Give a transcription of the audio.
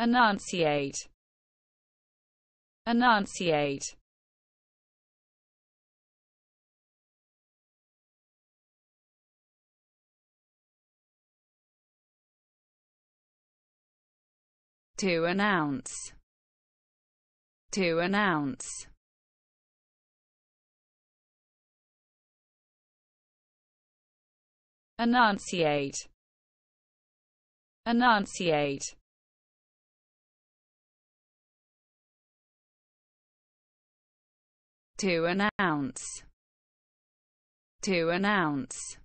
enunciate enunciate to announce to announce enunciate enunciate to announce to announce